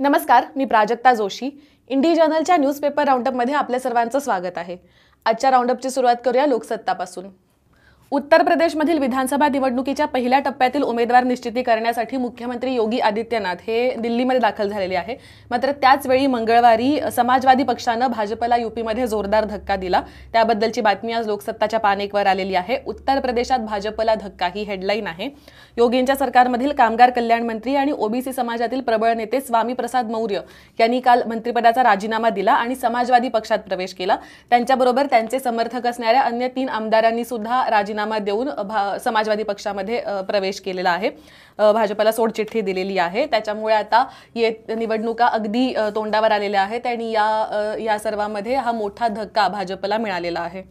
नमस्कार मी प्राजक्ता जोशी इंडी जर्नलच्या न्यूजपेपर राऊंडअपमध्ये आपल्या सर्वांचं स्वागत आहे आजच्या राऊंडअपची सुरुवात करूया लोकसत्तापासून उत्तर प्रदेशमधील विधानसभा निवडणुकीच्या पहिल्या टप्प्यातील उमेदवार निश्चिती करण्यासाठी मुख्यमंत्री योगी आदित्यनाथ हे दिल्लीमध्ये दाखल झालेले आहे मात्र त्याचवेळी मंगळवारी समाजवादी पक्षानं भाजपला युपीमध्ये जोरदार धक्का दिला त्याबद्दलची बातमी आज लोकसत्ताच्या पानेकवर आलेली आहे उत्तर प्रदेशात भाजपला धक्का ही हेडलाईन आहे योगींच्या सरकारमधील कामगार कल्याण मंत्री आणि ओबीसी समाजातील प्रबळ नेते स्वामी प्रसाद मौर्य यांनी काल मंत्रिपदाचा राजीनामा दिला आणि समाजवादी पक्षात प्रवेश केला त्यांच्याबरोबर त्यांचे समर्थक असणाऱ्या अन्य तीन आमदारांनी सुद्धा राजीनामा राजीनामा देऊन समाजवादी पक्षामध्ये प्रवेश केलेला आहे भाजपला सोडचिठ्ठी दिलेली आहे त्याच्यामुळे आता ये निवडणुका अगदी तोंडावर आलेल्या आहेत आणि या या सर्वामध्ये हा मोठा धक्का भाजपला मिळालेला आहे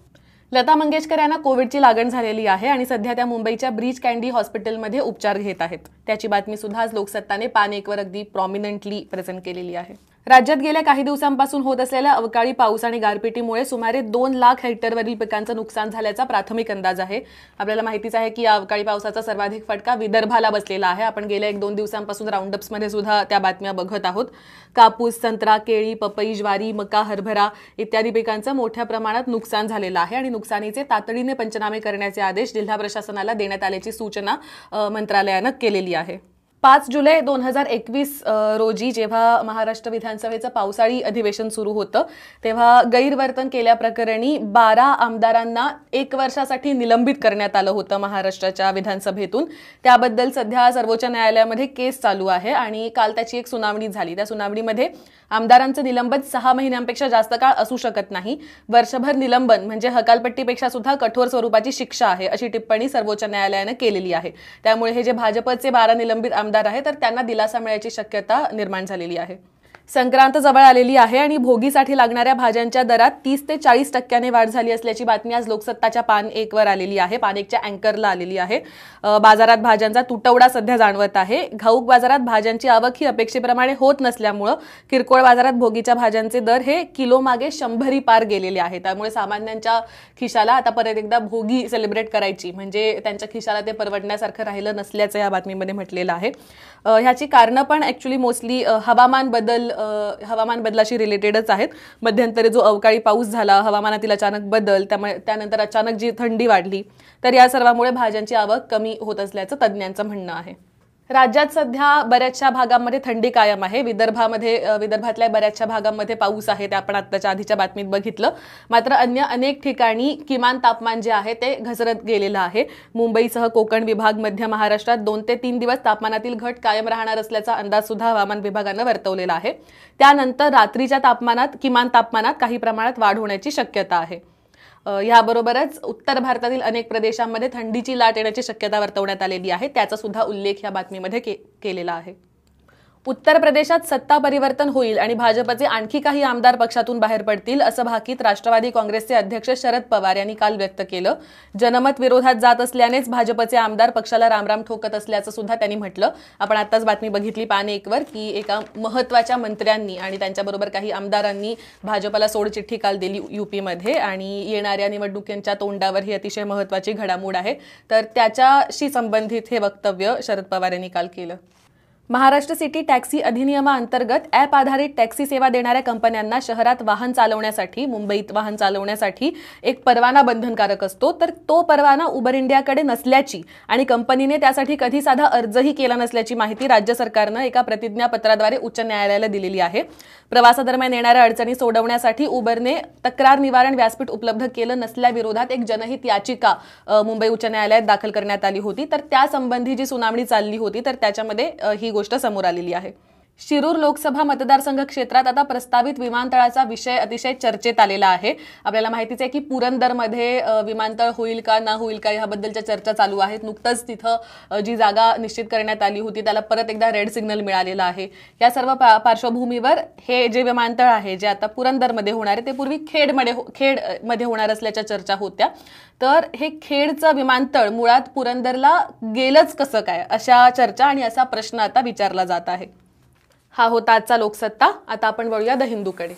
लता मंगेशकर यांना कोविडची लागण झालेली आहे आणि सध्या त्या मुंबईच्या ब्रीच कँडी हॉस्पिटलमध्ये उपचार घेत आहेत त्याची बातमी सुद्धा आज लोकसत्ताने पान एकवर अगदी प्रॉमिनंटली प्रेझेंट केलेली आहे राज्यात गेल्या काही दिवसांपासून होत असलेल्या अवकाळी पाऊस आणि गारपिटीमुळे सुमारे दोन लाख हेक्टरवरील पिकांचं नुकसान झाल्याचा प्राथमिक अंदाज आहे आपल्याला माहितीच आहे की या अवकाळी पावसाचा सर्वाधिक फटका विदर्भाला बसलेला आहे आपण गेल्या एक दोन दिवसांपासून राऊंडअप्समध्ये सुद्धा त्या बातम्या बघत आहोत कापूस संत्रा केळी पपई ज्वारी मका हरभरा इत्यादी पिकांचं मोठ्या प्रमाणात नुकसान झालेलं आहे आणि नुकसानीचे तातडीने पंचनामे करण्याचे आदेश जिल्हा प्रशासनाला देण्यात आल्याची सूचना मंत्रालयानं केलेली आहे पाच जुलै दोन हजार एकवीस रोजी जेव्हा महाराष्ट्र विधानसभेचं पावसाळी अधिवेशन सुरू होतं तेव्हा गैरवर्तन केल्याप्रकरणी बारा आमदारांना एक वर्षासाठी निलंबित करण्यात आलं होतं महाराष्ट्राच्या विधानसभेतून त्याबद्दल सध्या सर्वोच्च न्यायालयामध्ये केस चालू आहे आणि काल त्याची एक सुनावणी झाली त्या सुनावणीमध्ये आमदारांचं निलंबन सहा महिन्यांपेक्षा जास्त काळ असू शकत नाही वर्षभर निलंबन म्हणजे हकालपट्टीपेक्षा सुद्धा कठोर स्वरूपाची शिक्षा आहे अशी टिप्पणी सर्वोच्च न्यायालयानं केलेली आहे त्यामुळे हे जे भाजपचे बारा निलंबित आमदार आहेत तर त्यांना दिलासा मिळायची शक्यता निर्माण झालेली आहे संक्रांत जवळ आलेली आहे आणि भोगीसाठी लागणाऱ्या भाज्यांच्या दरात तीस ते चाळीस टक्क्याने वाढ झाली असल्याची बातमी आज लोकसत्ताच्या पान एकवर आलेली आहे पान एकच्या अँकरला आलेली आहे बाजारात भाज्यांचा तुटवडा सध्या जाणवत आहे घाऊक बाजारात भाज्यांची आवक ही अपेक्षेप्रमाणे होत नसल्यामुळं किरकोळ बाजारात भोगीच्या भाज्यांचे दर हे किलो मागे शंभरी पार गेलेले आहे त्यामुळे सामान्यांच्या खिशाला आता परत एकदा भोगी सेलिब्रेट करायची म्हणजे त्यांच्या खिशाला ते परवडण्यासारखं राहिलं नसल्याचं या बातमीमध्ये म्हटलेलं आहे ह्याची कारणं पण ऍक्च्युली मोस्टली हवामान बदल हवामान बदलाशी रिलेटेडच आहेत मध्यंतरी जो अवकाळी पाऊस झाला हवामानातील अचानक बदल त्यामुळे त्यानंतर अचानक जी थंडी वाढली तर या सर्वामुळे भाज्यांची आवक कमी होत असल्याचं तज्ज्ञांचं म्हणणं आहे राज्यात सध्या बऱ्याचशा भागांमध्ये थंडी कायम आहे विदर्भामध्ये विदर्भातल्या बऱ्याचशा भागांमध्ये पाऊस आहे ते आपण आत्ताच्या आधीच्या बातमीत बघितलं मात्र अन्य अनेक ठिकाणी किमान तापमान जे आहे ते घसरत गेलेलं आहे मुंबईसह कोकण विभाग मध्य महाराष्ट्रात दोन ते तीन दिवस तापमानातील घट कायम राहणार असल्याचा अंदाज सुद्धा हवामान विभागानं वर्तवलेला आहे त्यानंतर रात्रीच्या तापमानात किमान तापमानात काही प्रमाणात वाढ होण्याची शक्यता आहे ह्याबरोबरच उत्तर भारतातील अनेक प्रदेशांमध्ये थंडीची लाट येण्याची शक्यता वर्तवण्यात आलेली आहे त्याचा सुद्धा उल्लेख या बातमीमध्ये के केलेला आहे उत्तर प्रदेशात सत्ता परिवर्तन होईल आणि भाजपचे आणखी काही आमदार पक्षातून बाहेर पडतील असं भाकीत राष्ट्रवादी काँग्रेसचे अध्यक्ष शरद पवार यांनी काल व्यक्त केलं जनमत विरोधात जात असल्यानेच भाजपचे आमदार पक्षाला रामराम ठोकत असल्याचं सुद्धा त्यांनी म्हटलं आपण आताच बातमी बघितली पाने एकवर की एका महत्वाच्या मंत्र्यांनी आणि त्यांच्याबरोबर काही आमदारांनी भाजपला सोडचिठ्ठी काल दिली युपीमध्ये आणि येणाऱ्या निवडणुकींच्या तोंडावर ही अतिशय महत्वाची घडामोड आहे तर त्याच्याशी संबंधित हे वक्तव्य शरद पवार यांनी काल केलं महाराष्ट्र सिटी टॅक्सी अधिनियमाअंतर्गत ॲप आधारित टॅक्सी सेवा देणाऱ्या कंपन्यांना शहरात वाहन चालवण्यासाठी मुंबईत वाहन चालवण्यासाठी एक परवाना बंधनकारक असतो तर तो परवाना उबर इंडियाकडे नसल्याची आणि कंपनीने त्यासाठी कधी साधा अर्जही केला नसल्याची माहिती राज्य सरकारनं एका प्रतिज्ञापत्राद्वारे उच्च न्यायालयाला दिलेली आहे प्रवासादरम्यान येणाऱ्या अडचणी सोडवण्यासाठी उबरने तक्रार निवारण व्यासपीठ उपलब्ध केलं नसल्याविरोधात एक जनहित याचिका मुंबई उच्च न्यायालयात दाखल करण्यात आली होती तर त्यासंबंधी जी सुनावणी चालली होती तर त्याच्यामध्ये ही गोष्ट समोर आलेली आहे शिरूर लोकसभा मतदारसंघ क्षेत्रात आता प्रस्तावित विमानतळाचा विषय अतिशय चर्चेत आलेला आहे आपल्याला माहितीच आहे की पुरंदरमध्ये विमानतळ होईल का ना होईल का याबद्दलच्या चर्चा चालू आहेत नुकतंच तिथं जी जागा निश्चित करण्यात आली होती त्याला परत एकदा रेड सिग्नल मिळालेला आहे या सर्व पार्श्वभूमीवर हे जे विमानतळ आहे जे आता पुरंदरमध्ये होणार आहे ते पूर्वी खेडमध्ये हो-, खेडमध्ये होणार असल्याच्या चर्चा होत्या तर हे खेडचं विमानतळ मुळात पुरंदरला गेलंच कसं काय अशा चर्चा आणि असा प्रश्न आता विचारला जात आहे हा होता आजचा लोकसत्ता आता आपण वळूया द हिंदूकडे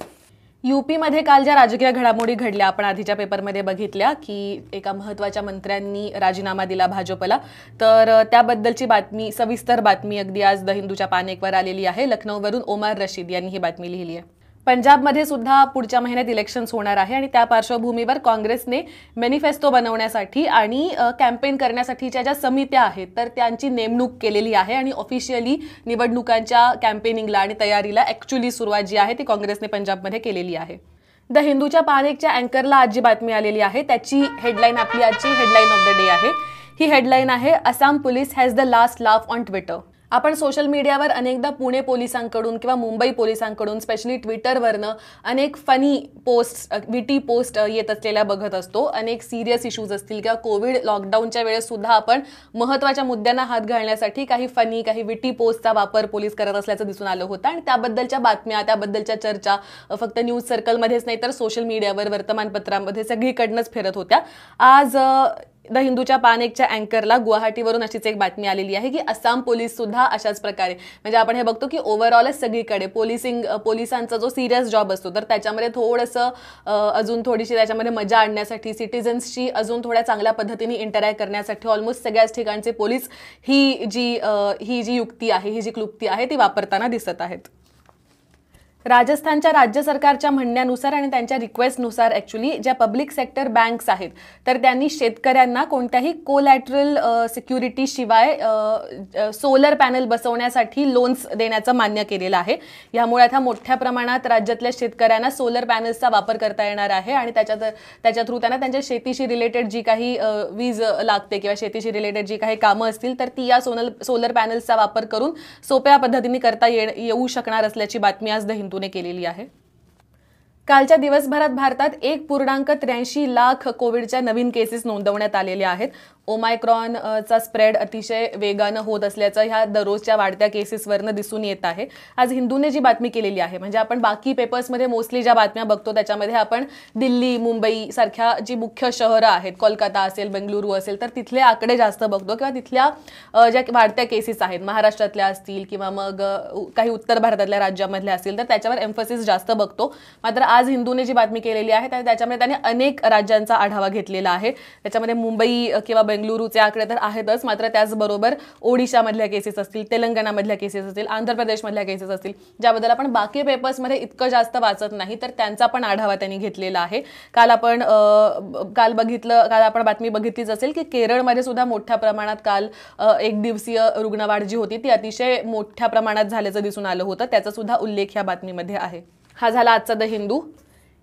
यूपीमध्ये काल ज्या राजकीय घडामोडी घडल्या आपण आधीच्या पेपरमध्ये बघितल्या की एका महत्त्वाच्या मंत्र्यांनी राजीनामा दिला भाजपला तर त्याबद्दलची बातमी सविस्तर बातमी अगदी आज द हिंदूच्या पानेकवर आलेली आहे लखनौवरून ओमार रशीद यांनी ही बातमी लिहिली आहे पंजाबमध्ये सुद्धा पुढच्या महिन्यात इलेक्शन्स होणार आहे आणि त्या पार्श्वभूमीवर काँग्रेसने मॅनिफेस्टो बनवण्यासाठी आणि कॅम्पेन करण्यासाठीच्या ज्या समित्या आहेत तर त्यांची नेमणूक केलेली आहे आणि ऑफिशियली निवडणुकांच्या कॅम्पेनिंगला आणि तयारीला ॲक्च्युली सुरुवात जी आहे ती काँग्रेसने पंजाबमध्ये केलेली आहे द हिंदूच्या पानेकच्या अँकरला आज जी बातमी आलेली आहे त्याची हेडलाईन आपली आजची हेडलाईन ऑफ द डे आहे ही हेडलाईन आहे Assam police has the last laugh on Twitter आपण सोशल मीडियावर अनेकदा पुणे पोलिसांकडून किंवा मुंबई पोलिसांकडून स्पेशली ट्विटरवरनं अनेक फनी पोस्ट विटी पोस्ट येत असलेल्या बघत असतो अनेक सिरियस इश्यूज असतील किंवा कोविड लॉकडाऊनच्या वेळेस सुद्धा आपण महत्त्वाच्या मुद्द्यांना हात घालण्यासाठी काही फनी काही विटी पोस्टचा वापर पोलीस करत असल्याचं दिसून आलं होतं आणि त्याबद्दलच्या बातम्या त्याबद्दलच्या चर्चा फक्त न्यूज सर्कलमध्येच नाही तर सोशल मीडियावर वर्तमानपत्रामध्ये सगळीकडनंच फिरत होत्या आज द हिंदूच्या पान एकच्या अँकरला गुवाहाटीवरून अशीच एक बातमी आलेली आहे की आसाम पोलीस सुद्धा अशाच प्रकारे म्हणजे आपण हे बघतो की ओव्हरऑलच सगळीकडे पोलिसिंग पोलिसांचा जो सिरियस जॉब असतो तर त्याच्यामध्ये थोडंसं अजून थोडीशी त्याच्यामध्ये मजा आणण्यासाठी सिटिझन्सची अजून थोड्या चांगल्या पद्धतीने इंटरॅक्ट करण्यासाठी ऑलमोस्ट सगळ्याच ठिकाणचे पोलीस ही जी ही जी युक्ती आहे ही जी क्लुप्ती आहे ती वापरताना दिसत आहेत राजस्थानच्या राज्य सरकारच्या म्हणण्यानुसार आणि त्यांच्या रिक्वेस्टनुसार ॲक्च्युली ज्या पब्लिक सेक्टर बँक्स आहेत तर त्यांनी शेतकऱ्यांना कोणत्याही कोलॅटरल सिक्युरिटी शिवाय सोलर पॅनल बसवण्यासाठी लोन्स देण्याचं मान्य केलेलं आहे यामुळे आता मोठ्या प्रमाणात राज्यातल्या शेतकऱ्यांना सोलर पॅनल्सचा वापर करता येणार आहे आणि त्याच्या त्याच्या थ्रू त्यांना त्यांच्या शेतीशी रिलेटेड जी काही वीज लागते किंवा शेतीशी रिलेटेड जी काही कामं असतील तर ती या सोनल सोलर पॅनल्सचा वापर करून सोप्या पद्धतीने करता येऊ शकणार असल्याची बातमी आज द पुणे केलेली आहे कालच्या दिवसभरात भारतात एक पूर्णांक त्र्याऐंशी लाख कोविडच्या नवीन केसेस नोंदवण्यात आलेल्या आहेत ओमायक्रॉनचा स्प्रेड अतिशय वेगानं होत असल्याचं ह्या दररोजच्या वाढत्या केसेसवरनं दिसून येत आहे आज हिंदूने जी बातमी केलेली आहे म्हणजे आपण बाकी पेपर्समध्ये मोस्टली ज्या बातम्या बघतो त्याच्यामध्ये आपण दिल्ली मुंबई सारख्या जी मुख्य शहरं आहेत कोलकाता असेल बेंगलुरू असेल तर तिथले आकडे जास्त बघतो किंवा तिथल्या ज्या वाढत्या केसेस आहेत महाराष्ट्रातल्या असतील किंवा मग काही उत्तर भारतातल्या राज्यामधल्या असतील तर त्याच्यावर एम्फोसिस जास्त बघतो मात्र आज हिंदूने जी बातमी केलेली आहे त्याच्यामध्ये त्याने अनेक राज्यांचा आढावा घेतलेला आहे त्याच्यामध्ये मुंबई किंवा बेंगलुरूचे आकडे तर आहेतच मात्र त्याचबरोबर ओडिशामधल्या केसेस असतील तेलंगणामधल्या केसेस असतील आंध्र प्रदेशमधल्या केसेस असतील ज्याबद्दल आपण बाकी पेपर्समध्ये इतकं जास्त वाचत नाही तर त्यांचा पण आढावा त्यांनी घेतलेला आहे काल आपण काल बघितलं काल आपण बातमी बघितलीच असेल की केरळमध्ये सुद्धा मोठ्या प्रमाणात काल एक दिवसीय रुग्णवाढ जी होती ती अतिशय मोठ्या प्रमाणात झाल्याचं दिसून आलं होतं त्याचा सुद्धा उल्लेख या बातमीमध्ये आहे हा झाला आजचा द हिंदू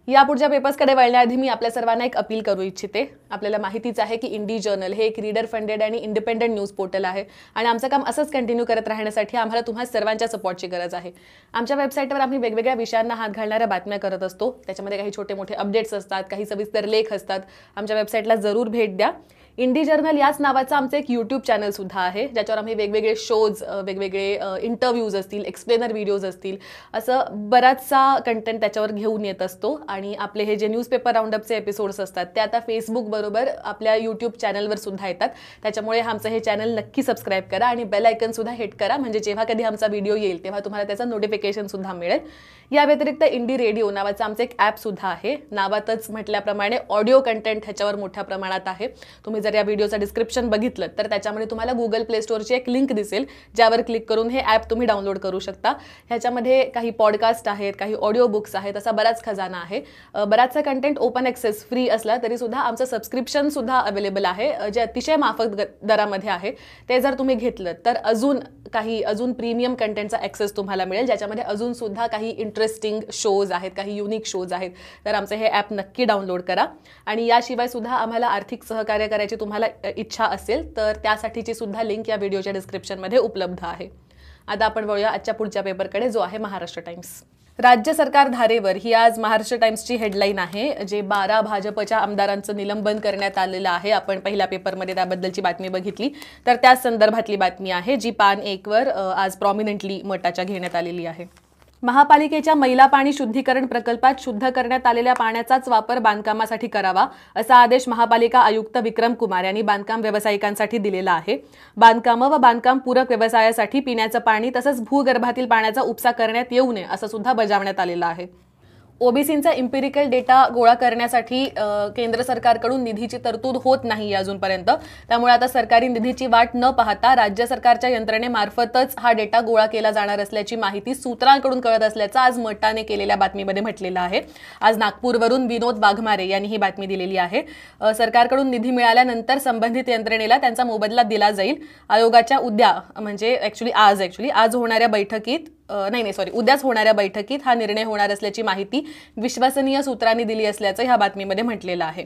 या पुढच्या पेपर्सकडे वळण्याआधी मी आपल्या सर्वांना एक अपील करू इच्छिते आपल्याला माहितीच आहे की इंडी जर्नल हे एक रीडर फंडेड आणि इंडिपेंडेंट न्यूज पोर्टल आहे आणि आमचं काम असंच कंटिन्यू करत राहण्यासाठी आम्हाला तुम्हा सर्वांच्या सपोर्टची गरज आहे आमच्या वेबसाईटवर आम्ही वेगवेगळ्या विषयांना हात घालणाऱ्या बातम्या करत असतो त्याच्यामध्ये काही छोटे मोठे अपडेट्स असतात काही सविस्तर लेख असतात आमच्या वेबसाईटला जरूर भेट द्या इंडी जर्नल याच नावाचं आमचं एक यूट्यूब चॅनल सुद्धा आहे ज्याच्यावर आम्ही वेगवेगळे शोज वेगवेगळे इंटरव्ह्यूज असतील एक्सप्लेनर व्हिडिओज असतील असं बराचसा कंटेंट त्याच्यावर घेऊन येत असतो आणि आपले हे जे न्यूजपेपर राऊंडअपचे एपिसोड्स असतात ते आता फेसबुकबरोबर आपल्या यूट्यूब चॅनलवर सुद्धा येतात त्याच्यामुळे आमचं हे चॅनल नक्की सबस्क्राईब करा आणि बेल आयकन सुद्धा हिट करा म्हणजे जेव्हा कधी आमचा व्हिडिओ येईल तेव्हा तुम्हाला त्याचं नोटिफिकेशन सुद्धा मिळेल या व्यतिरिक्त इंडी रेडिओ नावाचं आमचं एक ॲप सुद्धा आहे नावातच म्हटल्याप्रमाणे ऑडिओ कंटेंट ह्याच्यावर मोठ्या प्रमाणात आहे तुम्ही जर या व्हिडिओचं डिस्क्रिप्शन बघितलं तर त्याच्यामध्ये तुम्हाला गुगल प्ले स्टोअरची एक लिंक दिसेल ज्यावर क्लिक करून हे ॲप तुम्ही डाउनलोड करू शकता ह्याच्यामध्ये काही पॉडकास्ट आहेत काही ऑडिओ बुक्स आहेत असा बराच खजाना आहे बराचसा कंटेंट ओपन ॲक्सेस फ्री असला तरी सुद्धा आमचं सबस्क्रिप्शन सुद्धा अवेलेबल आहे जे अतिशय माफक दरामध्ये आहे ते जर तुम्ही घेतलं तर अजून काही अजून प्रीमियम कंटेंटचा ॲक्सेस तुम्हाला मिळेल ज्याच्यामध्ये अजून सुद्धा काही इंटरेस्टिंग शोज आहेत काही युनिक शोज आहेत तर आमचं हे ॲप नक्की डाउनलोड करा आणि याशिवाय सुद्धा आम्हाला आर्थिक सहकार्य करायची करण्याची तुम्हाला इच्छा असेल तर त्यासाठीची सुद्धा लिंक या व्हिडिओच्या डिस्क्रिप्शनमध्ये उपलब्ध आहे आता आपण वळूया आजच्या पुढच्या पेपरकडे जो आहे महाराष्ट्र टाइम्स राज्य सरकार धारेवर ही आज महाराष्ट्र टाइम्सची हेडलाईन आहे जे बारा भाजपच्या आमदारांचं निलंबन करण्यात आलेलं आहे आपण पहिल्या पेपरमध्ये त्याबद्दलची बातमी बघितली तर त्या संदर्भातली बातमी आहे जी पान एकवर आज प्रॉमिनंटली मटाच्या घेण्यात आलेली आहे महापालिकेच्या महिला पाणी शुद्धीकरण प्रकल्पात शुद्ध करण्यात आलेल्या पाण्याचाच वापर बांधकामासाठी करावा असा आदेश महापालिका आयुक्त विक्रम कुमार यांनी बांधकाम व्यावसायिकांसाठी दिलेला आहे बांधकामं व बांधकाम पूरक व्यवसायासाठी पिण्याचं पाणी तसंच भूगर्भातील पाण्याचा उपसा करण्यात येऊ नये असं सुद्धा बजावण्यात आलेलं आहे ओबीसींचा इम्पिरिकल डेटा गोळा करण्यासाठी केंद्र सरकारकडून निधीची तरतूद होत नाही अजूनपर्यंत त्यामुळे आता सरकारी निधीची वाट न पाहता राज्य सरकारच्या यंत्रणेमार्फतच हा डेटा गोळा केला जाणार असल्याची माहिती सूत्रांकडून कळत असल्याचं आज मटाने केलेल्या बातमीमध्ये म्हटलेलं आहे आज नागपूरवरून विनोद वाघमारे यांनी ही बातमी दिलेली आहे सरकारकडून निधी मिळाल्यानंतर संबंधित यंत्रणेला त्यांचा मोबदला दिला जाईल आयोगाच्या उद्या म्हणजे ऍक्च्युली आज ऍक्च्युली आज होणाऱ्या बैठकीत नाही नाही सॉरी उद्याच होणाऱ्या बैठकीत हा निर्णय होणार असल्याची माहिती विश्वसनीय सूत्रांनी दिली असल्याचं ह्या बातमीमध्ये म्हटलेलं आहे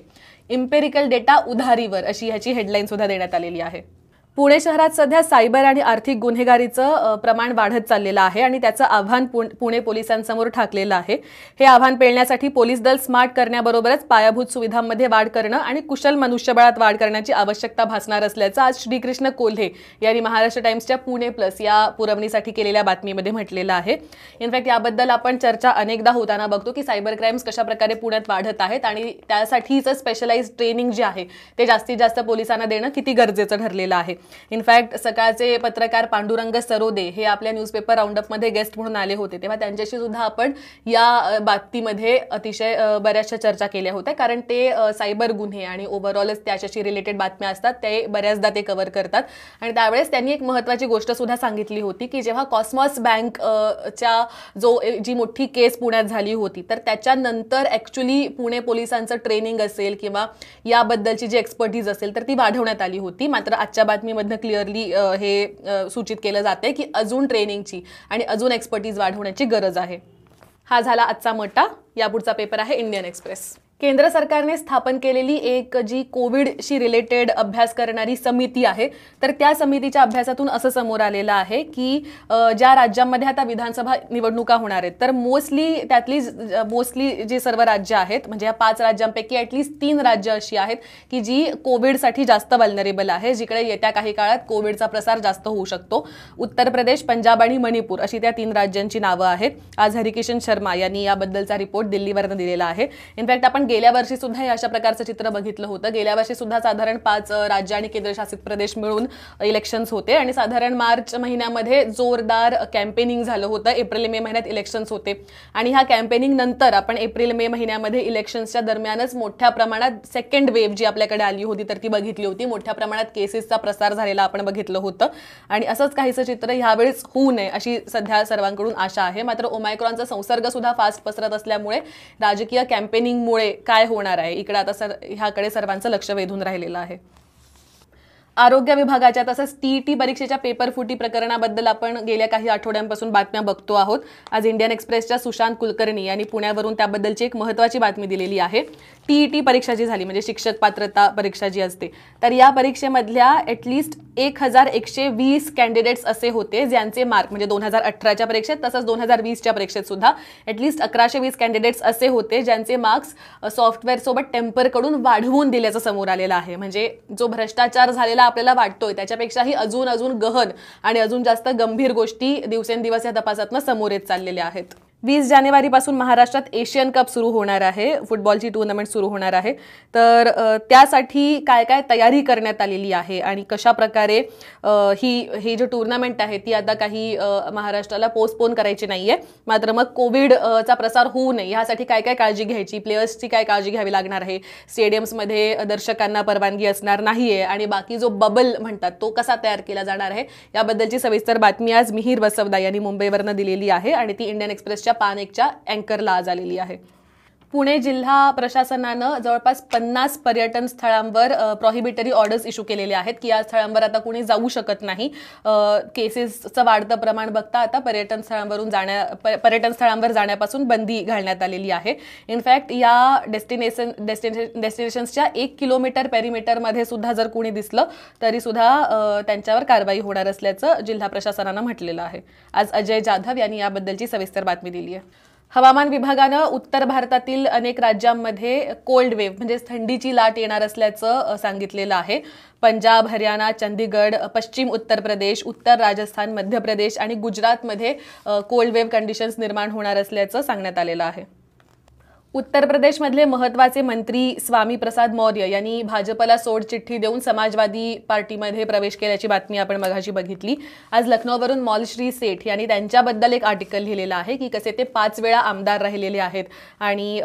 इम्पेरिकल डेटा उधारीवर अशी ह्याची हेडलाईन सुद्धा देण्यात आलेली आहे पुणे शहरात सध्या सायबर आणि आर्थिक गुन्हेगारीचं प्रमाण वाढत चाललेलं आहे आणि त्याचं आव्हान पुणे पोलिसांसमोर ठाकलेलं आहे हे आव्हान पेलण्यासाठी पोलीस दल स्मार्ट करण्याबरोबरच पायाभूत सुविधांमध्ये वाढ करणं आणि कुशल मनुष्यबळात वाढ करण्याची आवश्यकता भासणार असल्याचं आज श्रीकृष्ण कोल्हे यांनी महाराष्ट्र टाइम्सच्या पुणे प्लस या पुरवणीसाठी केलेल्या बातमीमध्ये म्हटलेलं आहे इनफॅक्ट याबद्दल आपण चर्चा अनेकदा होताना बघतो की सायबर क्राईम्स कशाप्रकारे पुण्यात वाढत आहेत आणि त्यासाठीचं स्पेशलाइज ट्रेनिंग जे आहे ते जास्तीत जास्त पोलिसांना देणं किती गरजेचं ठरलेलं आहे इनफॅक्ट सकाळचे पत्रकार पांडुरंग सरोदे हे आपल्या न्यूजपेपर राऊंडअपमध्ये गेस्ट म्हणून आले होते तेव्हा त्यांच्याशी सुद्धा आपण या बाबतीमध्ये अतिशय बऱ्याचशा चर्चा केल्या होत्या कारण ते सायबर गुन्हे आणि ओव्हरऑलच त्याच्याशी रिलेटेड बातम्या असतात ते बऱ्याचदा ते कव्हर करतात आणि त्यावेळेस त्यांनी एक महत्त्वाची गोष्ट सुद्धा सांगितली होती की जेव्हा कॉसमॉस बँक च्या जो जी मोठी केस पुण्यात झाली होती तर त्याच्यानंतर ऍक्च्युली पुणे पोलिसांचं ट्रेनिंग असेल किंवा याबद्दलची जी एक्सपर्टीज असेल तर ती वाढवण्यात आली होती मात्र आजच्या बातमी बदना क्लिअरली हे सूचित केलं जाते की अजून ट्रेनिंगची आणि अजून एक्सपर्टीज वाढवण्याची गरज आहे हा झाला आजचा मटा यापुढचा पेपर आहे इंडियन एक्सप्रेस केंद्र सरकारने स्थापन केलेली एक जी कोविडशी रिलेटेड अभ्यास करणारी समिती आहे तर त्या समितीच्या अभ्यासातून असं समोर आलेलं आहे की ज्या राज्यांमध्ये आता विधानसभा निवडणुका होणार आहेत तर मोस्टली त्यातली मोस्टली जी सर्व राज्य आहेत म्हणजे या पाच राज्यांपैकी ॲटलीस्ट तीन राज्य अशी आहेत की जी कोविडसाठी जास्त वल्नरेबल आहे जिकडे येत्या काही काळात कोविडचा प्रसार जास्त होऊ शकतो उत्तर प्रदेश पंजाब आणि मणिपूर अशी त्या तीन राज्यांची नावं आहेत आज हरिकिशन शर्मा यांनी याबद्दलचा रिपोर्ट दिल्लीवरनं दिलेला आहे इनफॅक्ट आपण गेल्या वर्षी सुद्धा हे अशा प्रकारचं चित्र बघितलं होतं गेल्या वर्षी सुद्धा साधारण पाच राज्य आणि केंद्रशासित प्रदेश मिळून इलेक्शन्स होते आणि साधारण मार्च महिन्यामध्ये जोरदार कॅम्पेनिंग झालं होतं एप्रिल मे महिन्यात इलेक्शन्स होते आणि ह्या कॅम्पेनिंग नंतर आपण एप्रिल मे महिन्यामध्ये इलेक्शन्सच्या दरम्यानच मोठ्या प्रमाणात सेकंड वेव्ह जी आपल्याकडे आली होती तर ती बघितली होती मोठ्या प्रमाणात केसेसचा प्रसार झालेला आपण बघितलं होतं आणि असंच काहीचं चित्र ह्यावेळेस होऊ नये अशी सध्या सर्वांकडून आशा आहे मात्र ओमायक्रॉनचा संसर्ग सुद्धा फास्ट पसरत असल्यामुळे राजकीय कॅम्पेनिंगमुळे काय होणार आहे इकडे आता सर ह्याकडे सर्वांचं लक्ष वेधून राहिलेलं आहे आरोग्य विभागाच्या तसंच टीईटी परीक्षेच्या पेपर फुटी प्रकरणाबद्दल आपण गेल्या काही आठवड्यांपासून बातम्या बघतो आहोत आज इंडियन एक्सप्रेसच्या सुशांत कुलकर्णी यांनी पुण्यावरून त्याबद्दलची एक महत्वाची बातमी दिलेली आहे टी e परीक्षा जी झाली म्हणजे शिक्षक पात्रता परीक्षा जी असते तर या परीक्षेमधल्या ॲटलिस्ट एक हजार एकशे वीस कॅन्डिडेट्स असे होते ज्यांचे मार्क म्हणजे दोन हजार अठराच्या परीक्षेत तसंच दोन हजार वीसच्या परीक्षेत सुद्धा ॲटलिस्ट अकराशे वीस कॅन्डिडेट्स असे होते ज्यांचे मार्क्स सॉफ्टवेअरसोबत टेम्परकडून वाढवून दिल्याचं समोर आलेलं आहे म्हणजे जो भ्रष्टाचार झालेला आपल्याला वाटतोय त्याच्यापेक्षाही अजून अजून गहन आणि अजून जास्त गंभीर गोष्टी दिवसेंदिवस या तपासातनं समोर येत चाललेल्या आहेत वीस जानेवारीपासून महाराष्ट्रात एशियन कप सुरू होणार आहे फुटबॉलची टूर्नामेंट सुरू होणार आहे तर त्यासाठी काय काय तयारी करण्यात आलेली आहे आणि कशा प्रकारे ही ही जी टुर्नामेंट आहे ती आता काही महाराष्ट्राला पोस्टपोन करायची नाही आहे मात्र मग कोविडचा प्रसार होऊ नये यासाठी काय काय काळजी घ्यायची प्लेयर्सची काय काळजी घ्यावी लागणार आहे स्टेडियम्समध्ये दर्शकांना परवानगी असणार नाही आहे आणि बाकी जो बबल म्हणतात तो कसा तयार केला जाणार आहे याबद्दलची सविस्तर बातमी आज मिहीर बसवदा यांनी मुंबईवरनं दिलेली आहे आणि ती इंडियन एक्सप्रेस न्यूजच्या पॅनिकच्या अँकरला आज आलेली आहे पुणे जिल्हा प्रशासनानं जवळपास पन्नास पर्यटन स्थळांवर प्रॉहिबिटरी ऑर्डर्स इशू केलेले आहेत की या स्थळांवर आता कोणी जाऊ शकत नाही केसेसचं वाढतं प्रमाण बघता आता पर्यटन स्थळांवरून जाण्या पर्यटन स्थळांवर जाण्यापासून बंदी घालण्यात आलेली आहे इनफॅक्ट या डेस्टिनेशन डेस्टिने डेस्टिनेशन्सच्या एक किलोमीटर पेरिमीटरमध्ये सुद्धा जर कोणी दिसलं तरी सुद्धा त्यांच्यावर कारवाई होणार असल्याचं जिल्हा प्रशासनानं म्हटलेलं आहे आज अजय जाधव यांनी याबद्दलची सविस्तर बातमी दिली आहे हवामान विभागानं उत्तर भारतातील अनेक राज्यांमध्ये कोल्ड वेव्ह म्हणजे थंडीची लाट येणार असल्याचं सांगितलेलं आहे पंजाब हरियाणा चंदीगड पश्चिम उत्तर प्रदेश उत्तर राजस्थान मध्य प्रदेश आणि गुजरातमध्ये कोल्ड वेव्ह कंडिशन्स निर्माण होणार असल्याचं सांगण्यात आलेलं आहे उत्तर प्रदेशमधले महत्वाचे मंत्री स्वामी प्रसाद मौर्य यांनी भाजपला सोडचिठ्ठी देऊन समाजवादी पार्टीमध्ये प्रवेश केल्याची बातमी आपण मघाशी बघितली आज लखनौवरून मॉलश्री सेठ यांनी त्यांच्याबद्दल एक आर्टिकल लिहिलेलं आहे की कसे ते पाच वेळा आमदार राहिलेले आहेत आणि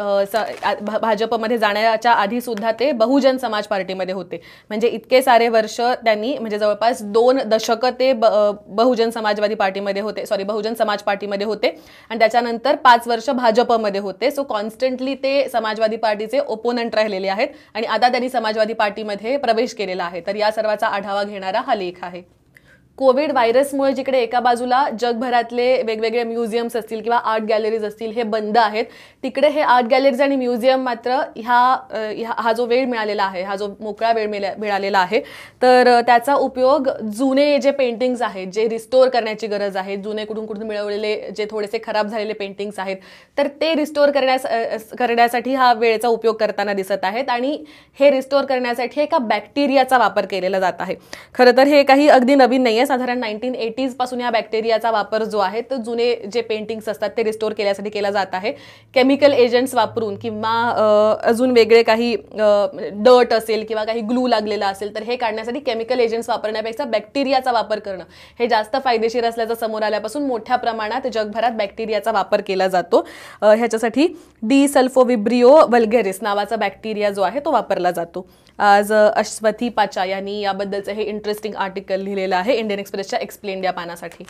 भाजपमध्ये जाण्याच्या आधी सुद्धा ते बहुजन समाज पार्टीमध्ये होते म्हणजे इतके सारे वर्ष त्यांनी म्हणजे जवळपास दोन दशकं ते बहुजन समाजवादी पार्टीमध्ये होते सॉरी बहुजन समाज पार्टीमध्ये होते आणि त्याच्यानंतर पाच वर्ष भाजपमध्ये होते सो कॉन्स्टंट ते समाजवादी पार्टीचे ओपोनंट राहिलेले आहेत आणि आता त्यांनी समाजवादी पार्टीमध्ये प्रवेश केलेला आहे तर या सर्वाचा आढावा घेणारा हा लेख आहे कोविड व्हायरसमुळे जिकडे एका बाजूला जगभरातले वेगवेगळे म्युझियम्स असतील किंवा आर्ट गॅलरीज असतील हे बंद आहेत तिकडे हे आर्ट गॅलरीज आणि म्युझियम मात्र ह्या हा जो वेळ मिळालेला आहे हा जो मोकळा वेळ मिळालेला आहे तर त्याचा उपयोग जुने जे पेंटिंग्स आहेत जे रिस्टोअर करण्याची गरज आहे जुने कुठून कुठून मिळवलेले जे थोडेसे खराब झालेले पेंटिंग्स आहेत तर ते रिस्टोअर करण्यास करण्यासाठी हा वेळेचा उपयोग करताना दिसत आहेत आणि हे रिस्टोअर करण्यासाठी एका बॅक्टेरियाचा वापर केलेला जात आहे खरं तर हे काही अगदी नवीन नाही साधारण नाईन्टीन एटीजपासून पासून या बॅक्टेरियाचा वापर जो आहे तर जुने जे पेंटिंग्स असतात ते रिस्टोर केल्यासाठी केला जात आहे केमिकल एजंट्स वापरून किंवा अजून वेगळे काही डर्ट असेल किंवा काही ग्लू लागलेला असेल तर हे काढण्यासाठी केमिकल एजंट्स वापरण्यापेक्षा बॅक्टेरियाचा वापर करणं हे जास्त फायदेशीर असल्याचं समोर आल्यापासून मोठ्या प्रमाणात जगभरात बॅक्टेरियाचा वापर केला जातो ह्याच्यासाठी डी सल्फोविब्रिओ वल्गेरिस नावाचा बॅक्टेरिया जो आहे तो वापरला जातो आज अश्वथी पाचा यांनी याबद्दलचं हे इंटरेस्टिंग आर्टिकल लिहिलेलं आहे इंडियन एक्सप्रेसच्या एक्सप्लेन या पानासाठी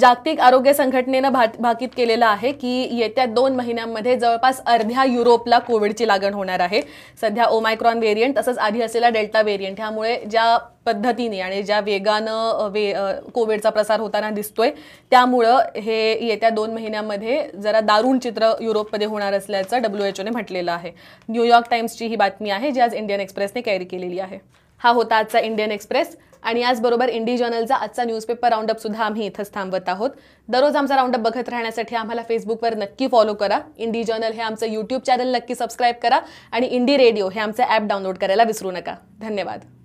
जागतिक आरोग्य संघटनेनं भाकीत केलेलं आहे की येत्या दोन महिन्यांमध्ये जवळपास अर्ध्या युरोपला कोविडची लागण होणार आहे सध्या ओमायक्रॉन व्हेरियंट तसंच आधी असलेला डेल्टा व्हेरियंट ह्यामुळे ज्या पद्धतीने आणि ज्या वेगानं वे कोविडचा प्रसार होताना दिसतोय त्यामुळं हे येत्या दोन महिन्यांमध्ये जरा दारुण चित्र युरोपमध्ये होणार असल्याचं डब्ल्यू एच ओने म्हटलेलं आहे न्यूयॉर्क टाइम्सची ही बातमी आहे जी आज इंडियन एक्सप्रेसने कॅरी केलेली आहे हा होता आजचा इंडियन एक्सप्रेस आणि याचबरोबर इंडी जर्नलचा आजचा न्यूजपेपर राऊंडअप सुद्धा आम्ही इथंच थांबवत आहोत दररोज आमचा राऊंडअप बघत राहण्यासाठी आम्हाला फेसबुकवर नक्की फॉलो करा इंडी जर्नल हे आमचं यूट्यूब चॅनल नक्की सबस्क्राईब करा आणि इंडी रेडिओ हे आमचं ॲप डाउनलोड करायला विसरू नका धन्यवाद